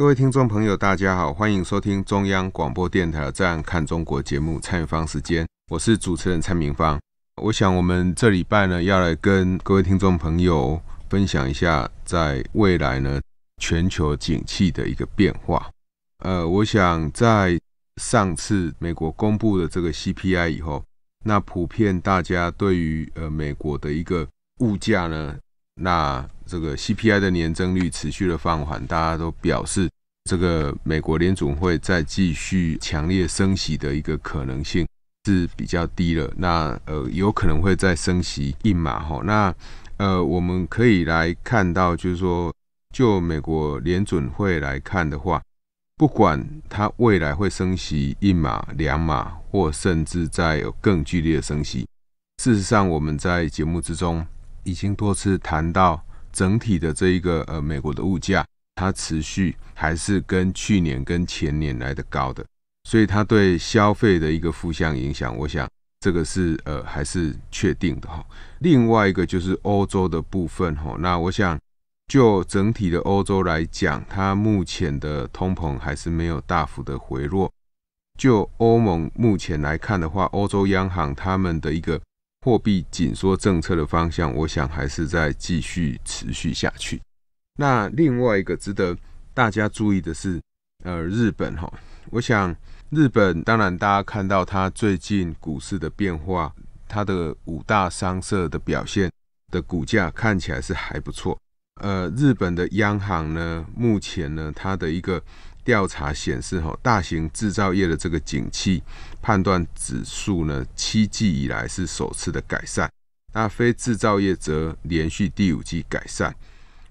各位听众朋友，大家好，欢迎收听中央广播电台《站看中国》节目，蔡明芳时间，我是主持人蔡明芳。我想我们这礼拜呢，要来跟各位听众朋友分享一下，在未来呢，全球景气的一个变化。呃，我想在上次美国公布的这个 CPI 以后，那普遍大家对于呃美国的一个物价呢。那这个 CPI 的年增率持续的放缓，大家都表示这个美国联准会再继续强烈升息的一个可能性是比较低了。那呃，有可能会再升息一码哈。那呃，我们可以来看到，就是说，就美国联准会来看的话，不管它未来会升息一码、两码，或甚至再有更剧烈的升息。事实上，我们在节目之中。已经多次谈到整体的这一个呃，美国的物价它持续还是跟去年跟前年来的高的，所以它对消费的一个负向影响，我想这个是呃还是确定的哈。另外一个就是欧洲的部分哈，那我想就整体的欧洲来讲，它目前的通膨还是没有大幅的回落。就欧盟目前来看的话，欧洲央行他们的一个。货币紧缩政策的方向，我想还是在继续持续下去。那另外一个值得大家注意的是，呃，日本哈，我想日本当然大家看到它最近股市的变化，它的五大商社的表现的股价看起来是还不错。呃，日本的央行呢，目前呢，它的一个。调查显示，吼大型制造业的这个景气判断指数呢，七季以来是首次的改善。那非制造业则连续第五季改善。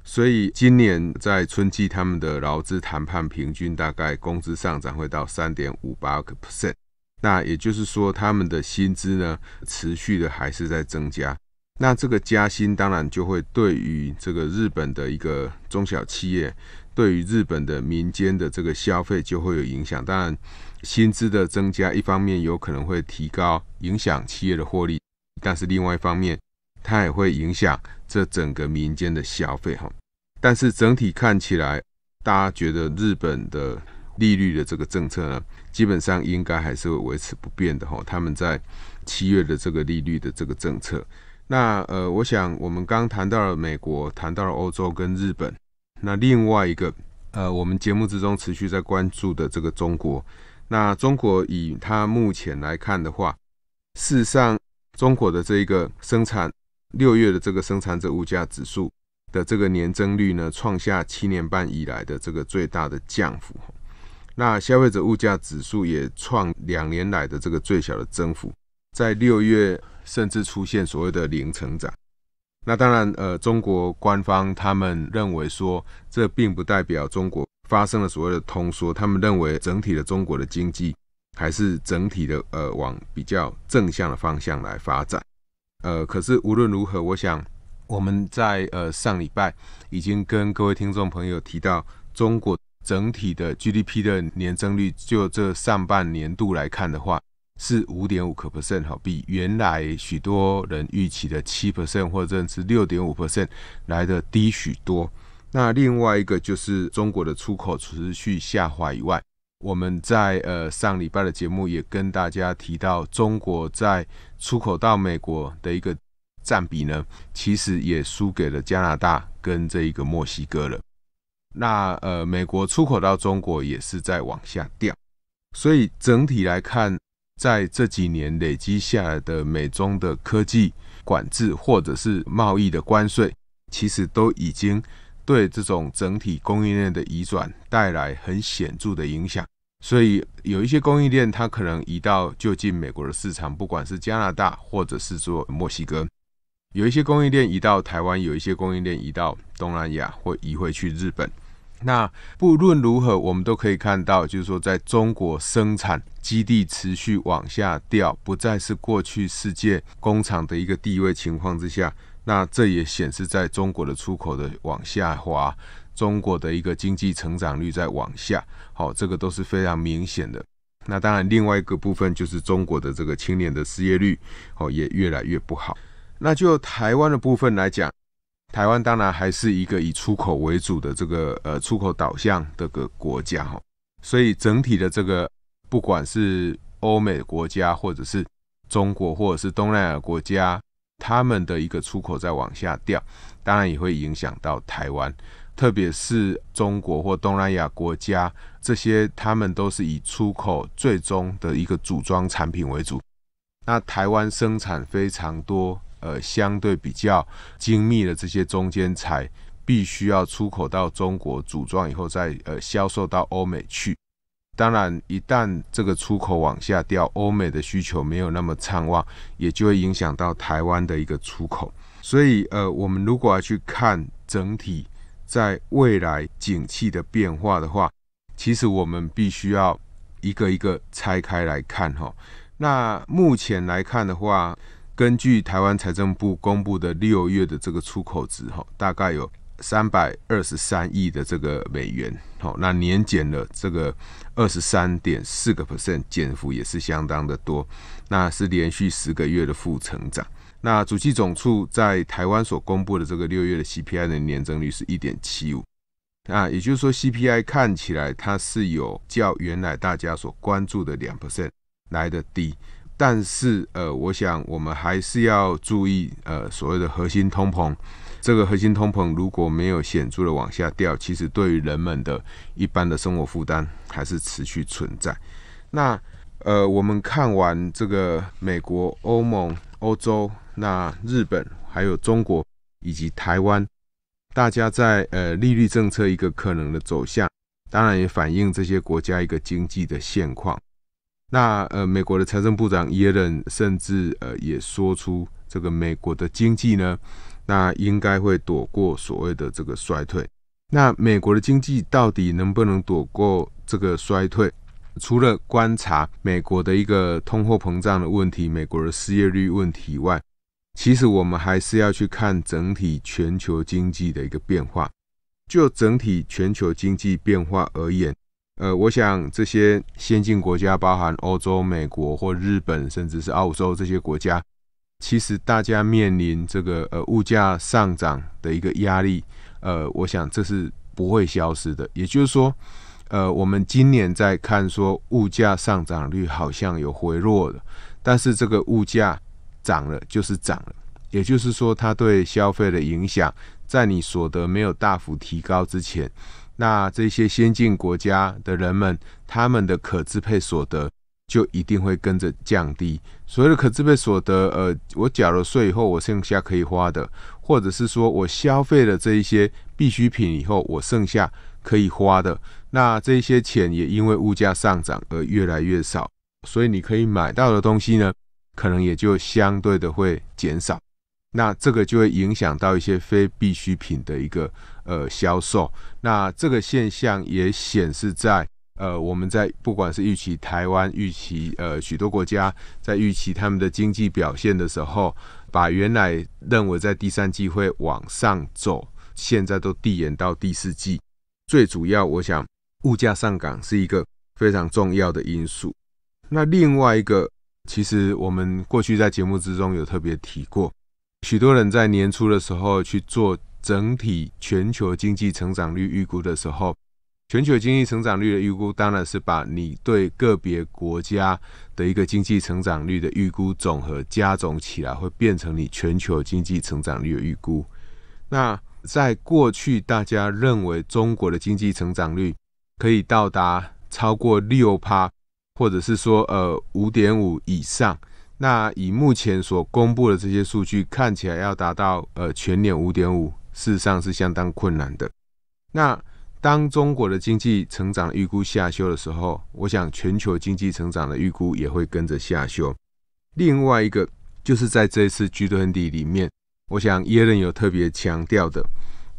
所以今年在春季他们的劳资谈判平均大概工资上涨会到三点五八个 percent。那也就是说，他们的薪资呢持续的还是在增加。那这个加薪当然就会对于这个日本的一个中小企业，对于日本的民间的这个消费就会有影响。当然，薪资的增加一方面有可能会提高影响企业的获利，但是另外一方面它也会影响这整个民间的消费哈。但是整体看起来，大家觉得日本的利率的这个政策呢，基本上应该还是会维持不变的哈。他们在七月的这个利率的这个政策。那呃，我想我们刚谈到了美国，谈到了欧洲跟日本。那另外一个呃，我们节目之中持续在关注的这个中国。那中国以它目前来看的话，事实上中国的这一个生产六月的这个生产者物价指数的这个年增率呢，创下七年半以来的这个最大的降幅。那消费者物价指数也创两年来的这个最小的增幅，在六月。甚至出现所谓的零成长。那当然，呃，中国官方他们认为说，这并不代表中国发生了所谓的通缩。他们认为整体的中国的经济还是整体的呃往比较正向的方向来发展。呃，可是无论如何，我想我们在呃上礼拜已经跟各位听众朋友提到，中国整体的 GDP 的年增率就这上半年度来看的话。是五点五 percent，好比原来许多人预期的七 percent，或者是六点五 percent 来的低许多。那另外一个就是中国的出口持续下滑以外，我们在呃上礼拜的节目也跟大家提到，中国在出口到美国的一个占比呢，其实也输给了加拿大跟这一个墨西哥了。那呃，美国出口到中国也是在往下掉，所以整体来看。在这几年累积下来的美中的科技管制，或者是贸易的关税，其实都已经对这种整体供应链的移转带来很显著的影响。所以有一些供应链它可能移到就近美国的市场，不管是加拿大或者是做墨西哥；有一些供应链移到台湾，有一些供应链移到东南亚或移回去日本。那不论如何，我们都可以看到，就是说，在中国生产基地持续往下掉，不再是过去世界工厂的一个地位情况之下，那这也显示在中国的出口的往下滑，中国的一个经济成长率在往下，好，这个都是非常明显的。那当然，另外一个部分就是中国的这个青年的失业率，哦，也越来越不好。那就台湾的部分来讲。台湾当然还是一个以出口为主的这个呃出口导向的个国家哈，所以整体的这个不管是欧美国家，或者是中国，或者是东南亚国家，他们的一个出口在往下掉，当然也会影响到台湾，特别是中国或东南亚国家这些，他们都是以出口最终的一个组装产品为主，那台湾生产非常多。呃，相对比较精密的这些中间材，必须要出口到中国组装以后，再呃销售到欧美去。当然，一旦这个出口往下掉，欧美的需求没有那么畅旺，也就会影响到台湾的一个出口。所以，呃，我们如果要去看整体在未来景气的变化的话，其实我们必须要一个一个拆开来看哈。那目前来看的话，根据台湾财政部公布的六月的这个出口值，哈，大概有三百二十三亿的这个美元，好，那年减了这个二十三点四个 percent，减幅也是相当的多，那是连续十个月的负成长。那主计总处在台湾所公布的这个六月的 CPI 的年增率是一点七五，啊，也就是说 CPI 看起来它是有较原来大家所关注的两 percent 来的低。但是，呃，我想我们还是要注意，呃，所谓的核心通膨，这个核心通膨如果没有显著的往下掉，其实对于人们的一般的生活负担还是持续存在。那，呃，我们看完这个美国、欧盟、欧洲、那日本，还有中国以及台湾，大家在呃利率政策一个可能的走向，当然也反映这些国家一个经济的现况。那呃，美国的财政部长耶伦甚至呃也说出，这个美国的经济呢，那应该会躲过所谓的这个衰退。那美国的经济到底能不能躲过这个衰退？除了观察美国的一个通货膨胀的问题、美国的失业率问题以外，其实我们还是要去看整体全球经济的一个变化。就整体全球经济变化而言。呃，我想这些先进国家，包含欧洲、美国或日本，甚至是澳洲这些国家，其实大家面临这个呃物价上涨的一个压力，呃，我想这是不会消失的。也就是说，呃，我们今年在看说物价上涨率好像有回落了，但是这个物价涨了就是涨了，也就是说它对消费的影响，在你所得没有大幅提高之前。那这些先进国家的人们，他们的可支配所得就一定会跟着降低。所谓的可支配所得，呃，我缴了税以后我剩下可以花的，或者是说我消费了这一些必需品以后我剩下可以花的，那这些钱也因为物价上涨而越来越少，所以你可以买到的东西呢，可能也就相对的会减少。那这个就会影响到一些非必需品的一个。呃，销售那这个现象也显示在呃，我们在不管是预期台湾预期呃许多国家在预期他们的经济表现的时候，把原来认为在第三季会往上走，现在都递延到第四季。最主要，我想物价上涨是一个非常重要的因素。那另外一个，其实我们过去在节目之中有特别提过，许多人在年初的时候去做。整体全球经济成长率预估的时候，全球经济成长率的预估当然是把你对个别国家的一个经济成长率的预估总和加总起来，会变成你全球经济成长率的预估。那在过去，大家认为中国的经济成长率可以到达超过六趴，或者是说呃五点五以上。那以目前所公布的这些数据，看起来要达到呃全年五点五。事实上是相当困难的。那当中国的经济成长预估下修的时候，我想全球经济成长的预估也会跟着下修。另外一个就是在这一次 G20 里面，我想耶伦有特别强调的，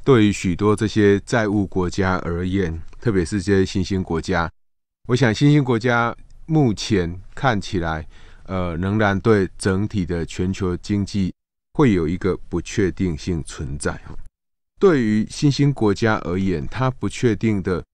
对于许多这些债务国家而言，特别是这些新兴国家，我想新兴国家目前看起来，呃，仍然对整体的全球经济会有一个不确定性存在对于新兴国家而言，它不确定的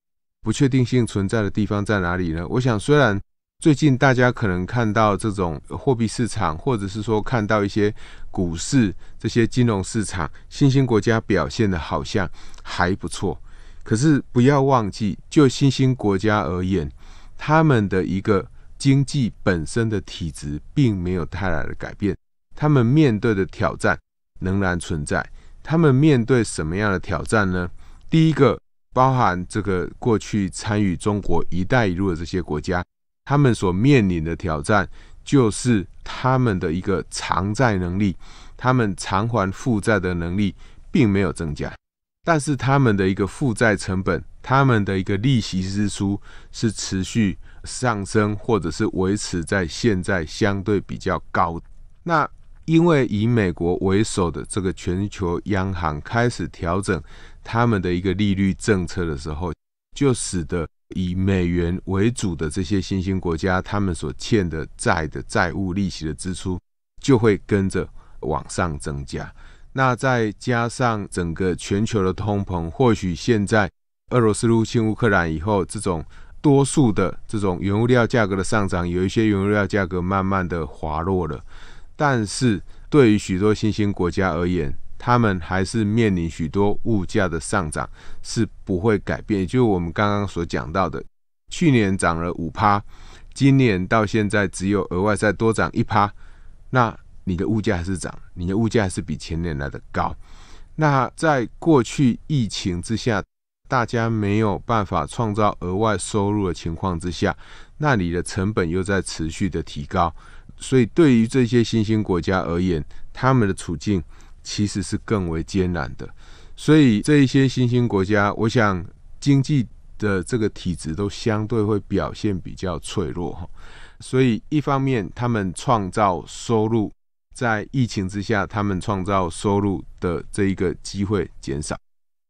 不确定性存在的地方在哪里呢？我想，虽然最近大家可能看到这种货币市场，或者是说看到一些股市这些金融市场，新兴国家表现的好像还不错，可是不要忘记，就新兴国家而言，他们的一个经济本身的体质并没有太大的改变，他们面对的挑战仍然存在。他们面对什么样的挑战呢？第一个，包含这个过去参与中国“一带一路”的这些国家，他们所面临的挑战就是他们的一个偿债能力，他们偿还负债的能力并没有增加，但是他们的一个负债成本，他们的一个利息支出是持续上升，或者是维持在现在相对比较高那。因为以美国为首的这个全球央行开始调整他们的一个利率政策的时候，就使得以美元为主的这些新兴国家，他们所欠的债的债务利息的支出就会跟着往上增加。那再加上整个全球的通膨，或许现在俄罗斯入侵乌克兰以后，这种多数的这种原物料价格的上涨，有一些原物料价格慢慢的滑落了。但是对于许多新兴国家而言，他们还是面临许多物价的上涨是不会改变。就我们刚刚所讲到的，去年涨了五趴，今年到现在只有额外再多涨一趴，那你的物价还是涨，你的物价还是比前年来的高。那在过去疫情之下，大家没有办法创造额外收入的情况之下，那你的成本又在持续的提高。所以，对于这些新兴国家而言，他们的处境其实是更为艰难的。所以，这一些新兴国家，我想经济的这个体质都相对会表现比较脆弱哈。所以，一方面他们创造收入，在疫情之下，他们创造收入的这一个机会减少，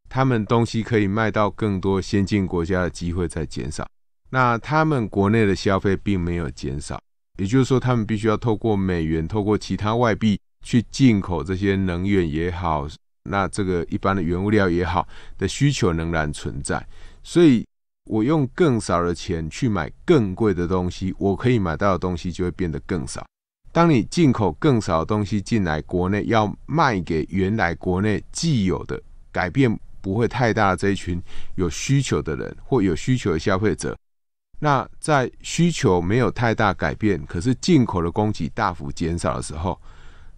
他们东西可以卖到更多先进国家的机会在减少。那他们国内的消费并没有减少。也就是说，他们必须要透过美元、透过其他外币去进口这些能源也好，那这个一般的原物料也好，的需求仍然存在。所以，我用更少的钱去买更贵的东西，我可以买到的东西就会变得更少。当你进口更少的东西进来，国内要卖给原来国内既有的、改变不会太大的这一群有需求的人或有需求的消费者。那在需求没有太大改变，可是进口的供给大幅减少的时候，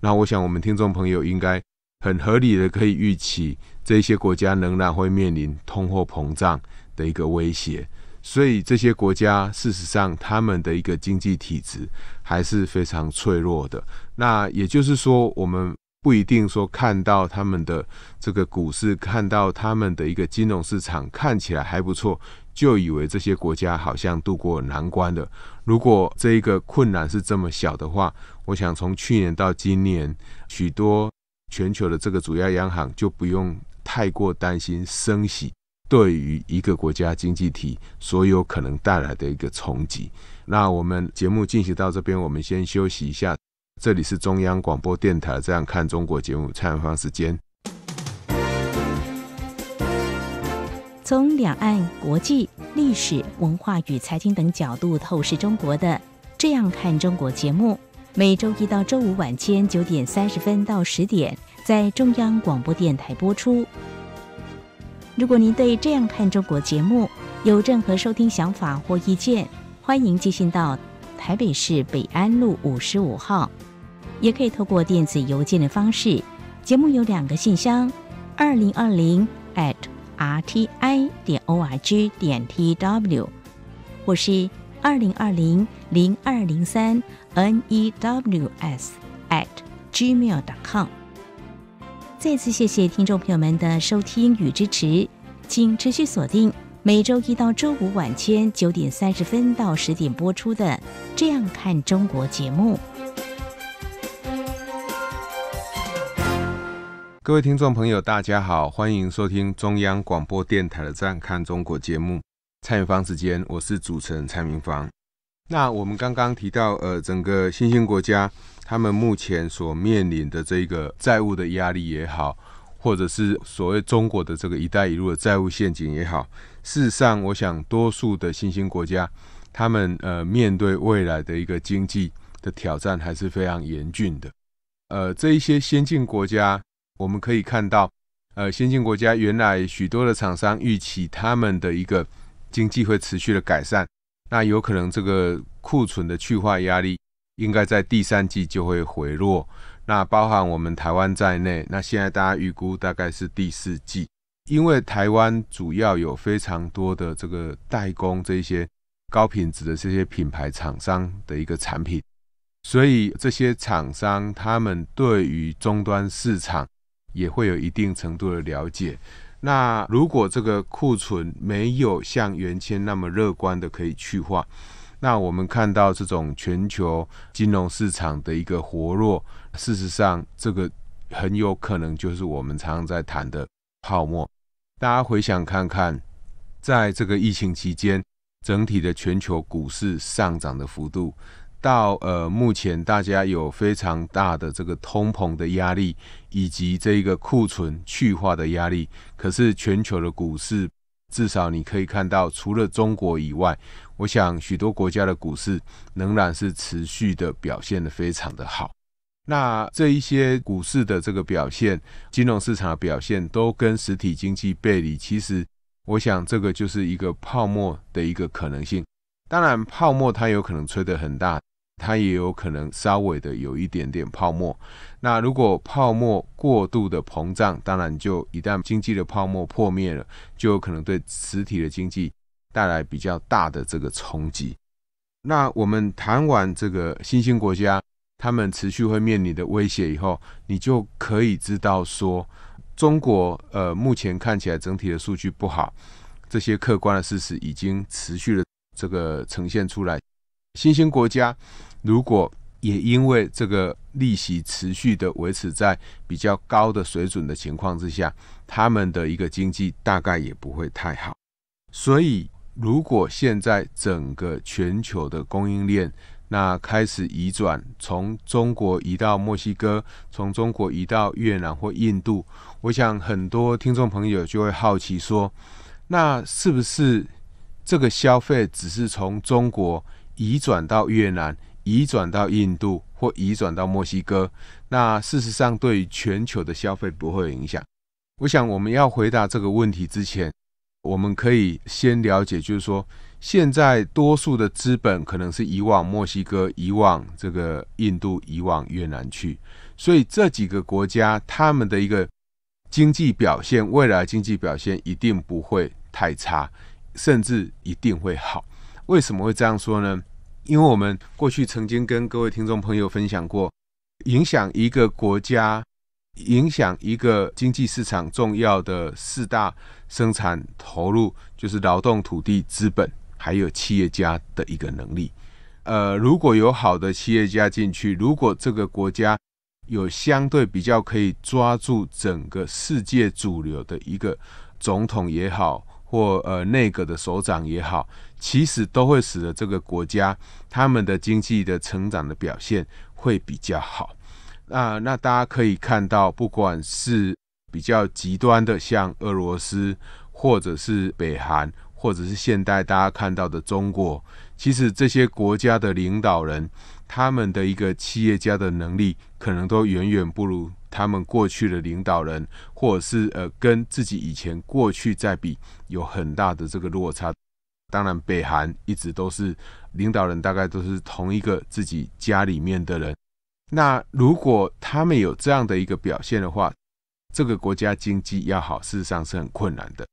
那我想我们听众朋友应该很合理的可以预期，这些国家仍然会面临通货膨胀的一个威胁。所以这些国家事实上他们的一个经济体制还是非常脆弱的。那也就是说我们。不一定说看到他们的这个股市，看到他们的一个金融市场看起来还不错，就以为这些国家好像度过难关了。如果这一个困难是这么小的话，我想从去年到今年，许多全球的这个主要央行就不用太过担心升息对于一个国家经济体所有可能带来的一个冲击。那我们节目进行到这边，我们先休息一下。这里是中央广播电台《这样看中国》节目采芳时间，从两岸、国际、历史文化与财经等角度透视中国的《这样看中国》节目，每周一到周五晚间九点三十分到十点在中央广播电台播出。如果您对《这样看中国》节目有任何收听想法或意见，欢迎寄信到台北市北安路五十五号。也可以透过电子邮件的方式。节目有两个信箱：二零二零 at r t i 点 o r g 点 t w。我是二零二零零二零三 n e w s at gmail.com。再次谢谢听众朋友们的收听与支持，请持续锁定每周一到周五晚间九点三十分到十点播出的《这样看中国》节目。各位听众朋友，大家好，欢迎收听中央广播电台的《站看中国》节目，蔡明芳时间，我是主持人蔡明芳。那我们刚刚提到，呃，整个新兴国家他们目前所面临的这个债务的压力也好，或者是所谓中国的这个“一带一路”的债务陷阱也好，事实上，我想多数的新兴国家，他们呃面对未来的一个经济的挑战还是非常严峻的。呃，这一些先进国家。我们可以看到，呃，先进国家原来许多的厂商预期他们的一个经济会持续的改善，那有可能这个库存的去化压力应该在第三季就会回落。那包含我们台湾在内，那现在大家预估大概是第四季，因为台湾主要有非常多的这个代工这些高品质的这些品牌厂商的一个产品，所以这些厂商他们对于终端市场。也会有一定程度的了解。那如果这个库存没有像原先那么乐观的可以去化，那我们看到这种全球金融市场的一个活络，事实上这个很有可能就是我们常常在谈的泡沫。大家回想看看，在这个疫情期间，整体的全球股市上涨的幅度。到呃，目前大家有非常大的这个通膨的压力，以及这个库存去化的压力。可是全球的股市，至少你可以看到，除了中国以外，我想许多国家的股市仍然是持续的表现的非常的好。那这一些股市的这个表现，金融市场的表现都跟实体经济背离，其实我想这个就是一个泡沫的一个可能性。当然，泡沫它有可能吹得很大，它也有可能稍微的有一点点泡沫。那如果泡沫过度的膨胀，当然就一旦经济的泡沫破灭了，就有可能对实体的经济带来比较大的这个冲击。那我们谈完这个新兴国家他们持续会面临的威胁以后，你就可以知道说，中国呃目前看起来整体的数据不好，这些客观的事实已经持续了。这个呈现出来，新兴国家如果也因为这个利息持续的维持在比较高的水准的情况之下，他们的一个经济大概也不会太好。所以，如果现在整个全球的供应链那开始移转，从中国移到墨西哥，从中国移到越南或印度，我想很多听众朋友就会好奇说，那是不是？这个消费只是从中国移转到越南、移转到印度或移转到墨西哥，那事实上对全球的消费不会有影响。我想我们要回答这个问题之前，我们可以先了解，就是说现在多数的资本可能是移往墨西哥、移往这个印度、移往越南去，所以这几个国家他们的一个经济表现，未来经济表现一定不会太差。甚至一定会好。为什么会这样说呢？因为我们过去曾经跟各位听众朋友分享过，影响一个国家、影响一个经济市场重要的四大生产投入，就是劳动、土地、资本，还有企业家的一个能力。呃，如果有好的企业家进去，如果这个国家有相对比较可以抓住整个世界主流的一个总统也好。或呃，内阁的首长也好，其实都会使得这个国家他们的经济的成长的表现会比较好。那那大家可以看到，不管是比较极端的，像俄罗斯，或者是北韩，或者是现代大家看到的中国，其实这些国家的领导人他们的一个企业家的能力，可能都远远不如。他们过去的领导人，或者是呃，跟自己以前过去在比，有很大的这个落差。当然，北韩一直都是领导人大概都是同一个自己家里面的人。那如果他们有这样的一个表现的话，这个国家经济要好，事实上是很困难的。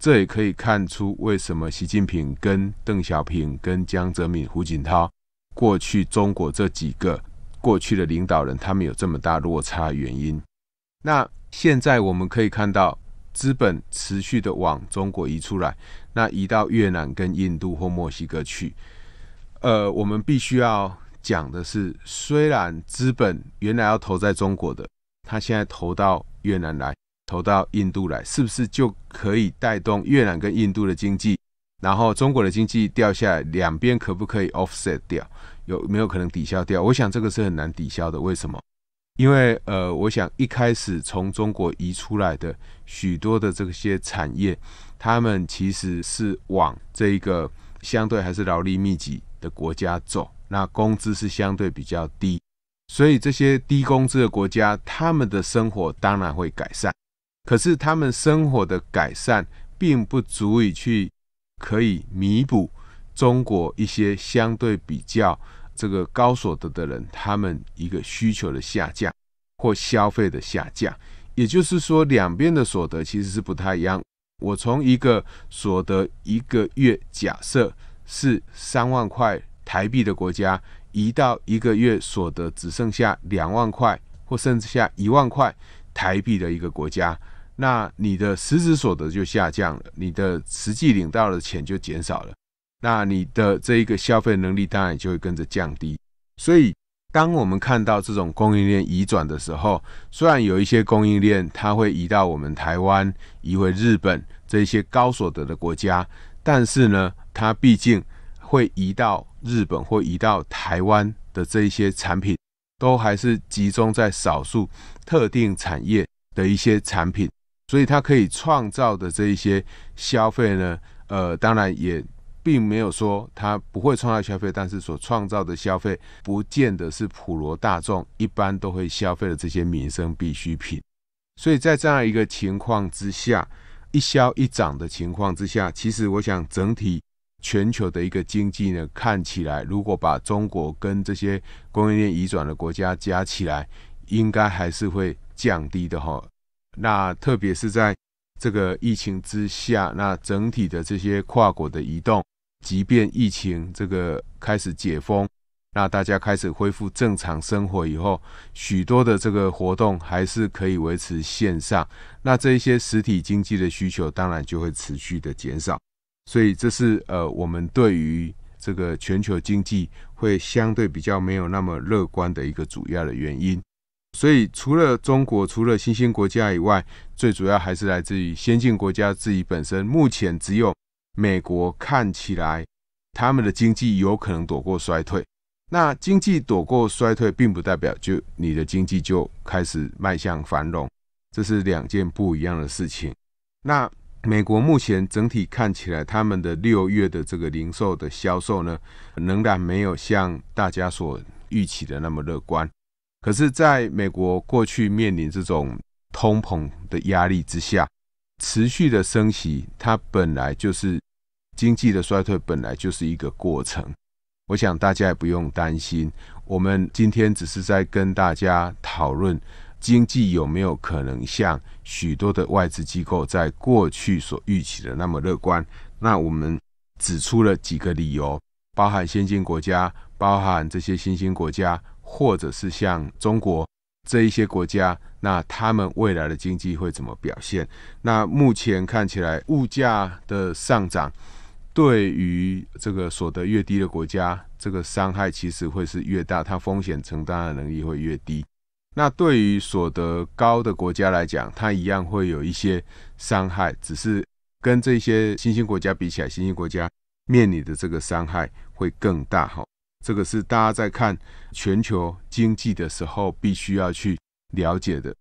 这也可以看出为什么习近平跟邓小平跟江泽民胡锦涛过去中国这几个。过去的领导人，他们有这么大落差原因。那现在我们可以看到，资本持续的往中国移出来，那移到越南跟印度或墨西哥去。呃，我们必须要讲的是，虽然资本原来要投在中国的，它现在投到越南来，投到印度来，是不是就可以带动越南跟印度的经济？然后中国的经济掉下来，两边可不可以 offset 掉？有没有可能抵消掉？我想这个是很难抵消的。为什么？因为呃，我想一开始从中国移出来的许多的这些产业，他们其实是往这一个相对还是劳力密集的国家走，那工资是相对比较低，所以这些低工资的国家，他们的生活当然会改善，可是他们生活的改善并不足以去可以弥补中国一些相对比较。这个高所得的人，他们一个需求的下降或消费的下降，也就是说，两边的所得其实是不太一样。我从一个所得一个月假设是三万块台币的国家，移到一个月所得只剩下两万块或甚至下一万块台币的一个国家，那你的实质所得就下降了，你的实际领到的钱就减少了。那你的这一个消费能力当然就会跟着降低。所以，当我们看到这种供应链移转的时候，虽然有一些供应链它会移到我们台湾、移回日本这些高所得的国家，但是呢，它毕竟会移到日本或移到台湾的这一些产品，都还是集中在少数特定产业的一些产品，所以它可以创造的这一些消费呢，呃，当然也。并没有说它不会创造消费，但是所创造的消费不见得是普罗大众一般都会消费的这些民生必需品。所以在这样一个情况之下，一消一涨的情况之下，其实我想整体全球的一个经济呢，看起来如果把中国跟这些供应链移转的国家加起来，应该还是会降低的哈。那特别是在这个疫情之下，那整体的这些跨国的移动。即便疫情这个开始解封，那大家开始恢复正常生活以后，许多的这个活动还是可以维持线上。那这一些实体经济的需求当然就会持续的减少，所以这是呃我们对于这个全球经济会相对比较没有那么乐观的一个主要的原因。所以除了中国、除了新兴国家以外，最主要还是来自于先进国家自己本身目前只有。美国看起来，他们的经济有可能躲过衰退。那经济躲过衰退，并不代表就你的经济就开始迈向繁荣，这是两件不一样的事情。那美国目前整体看起来，他们的六月的这个零售的销售呢，仍然没有像大家所预期的那么乐观。可是，在美国过去面临这种通膨的压力之下，持续的升息，它本来就是。经济的衰退本来就是一个过程，我想大家也不用担心。我们今天只是在跟大家讨论经济有没有可能像许多的外资机构在过去所预期的那么乐观。那我们指出了几个理由，包含先进国家，包含这些新兴国家，或者是像中国这一些国家，那他们未来的经济会怎么表现？那目前看起来，物价的上涨。对于这个所得越低的国家，这个伤害其实会是越大，它风险承担的能力会越低。那对于所得高的国家来讲，它一样会有一些伤害，只是跟这些新兴国家比起来，新兴国家面临的这个伤害会更大哈。这个是大家在看全球经济的时候必须要去了解的。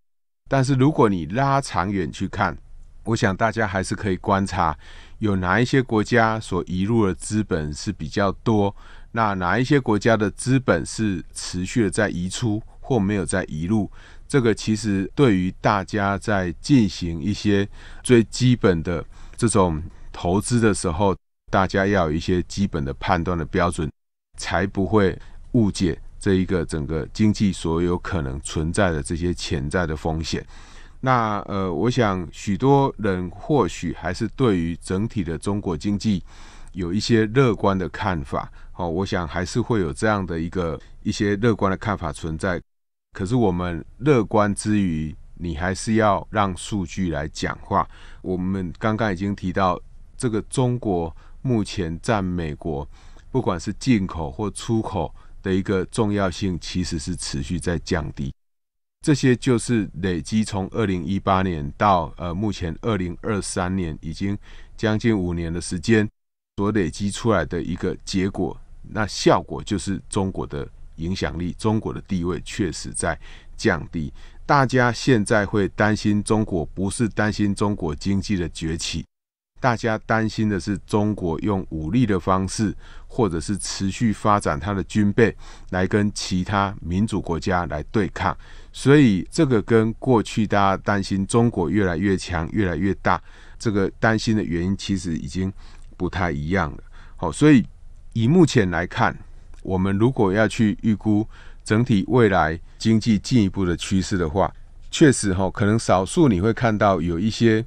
但是如果你拉长远去看，我想大家还是可以观察。有哪一些国家所移入的资本是比较多？那哪一些国家的资本是持续的在移出或没有在移入？这个其实对于大家在进行一些最基本的这种投资的时候，大家要有一些基本的判断的标准，才不会误解这一个整个经济所有可能存在的这些潜在的风险。那呃，我想许多人或许还是对于整体的中国经济有一些乐观的看法。好，我想还是会有这样的一个一些乐观的看法存在。可是我们乐观之余，你还是要让数据来讲话。我们刚刚已经提到，这个中国目前在美国不管是进口或出口的一个重要性，其实是持续在降低。这些就是累积从二零一八年到呃目前二零二三年已经将近五年的时间所累积出来的一个结果。那效果就是中国的影响力、中国的地位确实在降低。大家现在会担心中国，不是担心中国经济的崛起，大家担心的是中国用武力的方式，或者是持续发展它的军备来跟其他民主国家来对抗。所以这个跟过去大家担心中国越来越强、越来越大，这个担心的原因其实已经不太一样了。好，所以以目前来看，我们如果要去预估整体未来经济进一步的趋势的话，确实哈，可能少数你会看到有一些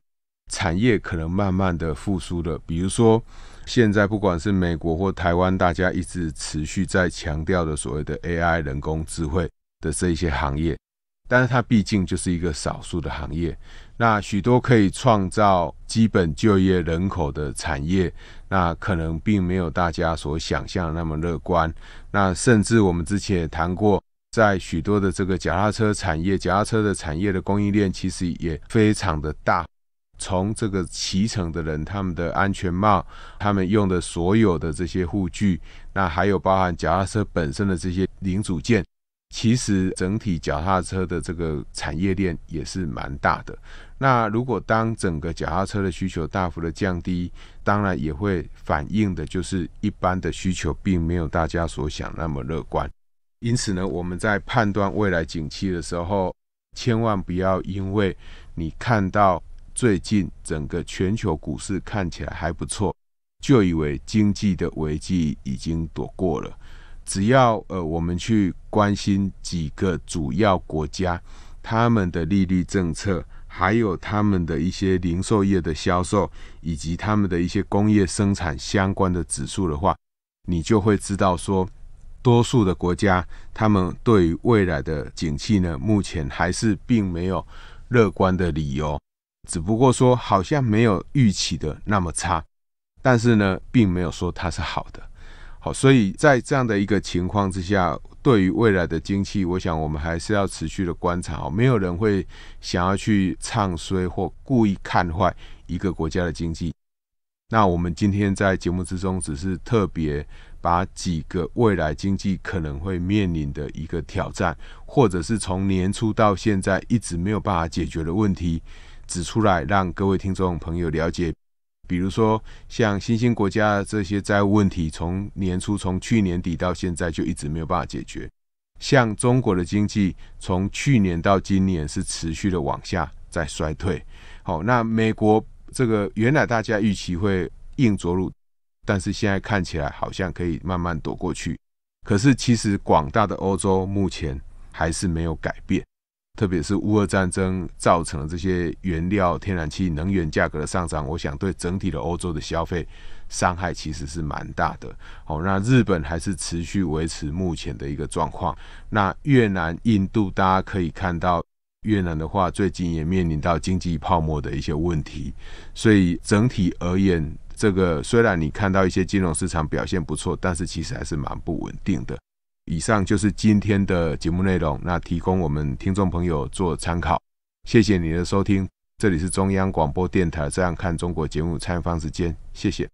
产业可能慢慢的复苏了。比如说现在不管是美国或台湾，大家一直持续在强调的所谓的 AI 人工智慧的这些行业。但是它毕竟就是一个少数的行业，那许多可以创造基本就业人口的产业，那可能并没有大家所想象那么乐观。那甚至我们之前也谈过，在许多的这个脚踏车产业，脚踏车的产业的供应链其实也非常的大，从这个骑乘的人他们的安全帽，他们用的所有的这些护具，那还有包含脚踏车本身的这些零组件。其实，整体脚踏车的这个产业链也是蛮大的。那如果当整个脚踏车的需求大幅的降低，当然也会反映的就是一般的需求并没有大家所想那么乐观。因此呢，我们在判断未来景气的时候，千万不要因为你看到最近整个全球股市看起来还不错，就以为经济的危机已经躲过了。只要呃，我们去关心几个主要国家他们的利率政策，还有他们的一些零售业的销售，以及他们的一些工业生产相关的指数的话，你就会知道说，多数的国家他们对未来的景气呢，目前还是并没有乐观的理由，只不过说好像没有预期的那么差，但是呢，并没有说它是好的。所以在这样的一个情况之下，对于未来的经济，我想我们还是要持续的观察。没有人会想要去唱衰或故意看坏一个国家的经济。那我们今天在节目之中，只是特别把几个未来经济可能会面临的一个挑战，或者是从年初到现在一直没有办法解决的问题指出来，让各位听众朋友了解。比如说，像新兴国家这些债务问题，从年初从去年底到现在就一直没有办法解决。像中国的经济，从去年到今年是持续的往下在衰退。好，那美国这个原来大家预期会硬着陆，但是现在看起来好像可以慢慢躲过去。可是其实广大的欧洲目前还是没有改变。特别是乌俄战争造成了这些原料、天然气、能源价格的上涨，我想对整体的欧洲的消费伤害其实是蛮大的。哦，那日本还是持续维持目前的一个状况。那越南、印度，大家可以看到，越南的话最近也面临到经济泡沫的一些问题，所以整体而言，这个虽然你看到一些金融市场表现不错，但是其实还是蛮不稳定的。以上就是今天的节目内容，那提供我们听众朋友做参考。谢谢你的收听，这里是中央广播电台《这样看中国》节目，参访时间，谢谢。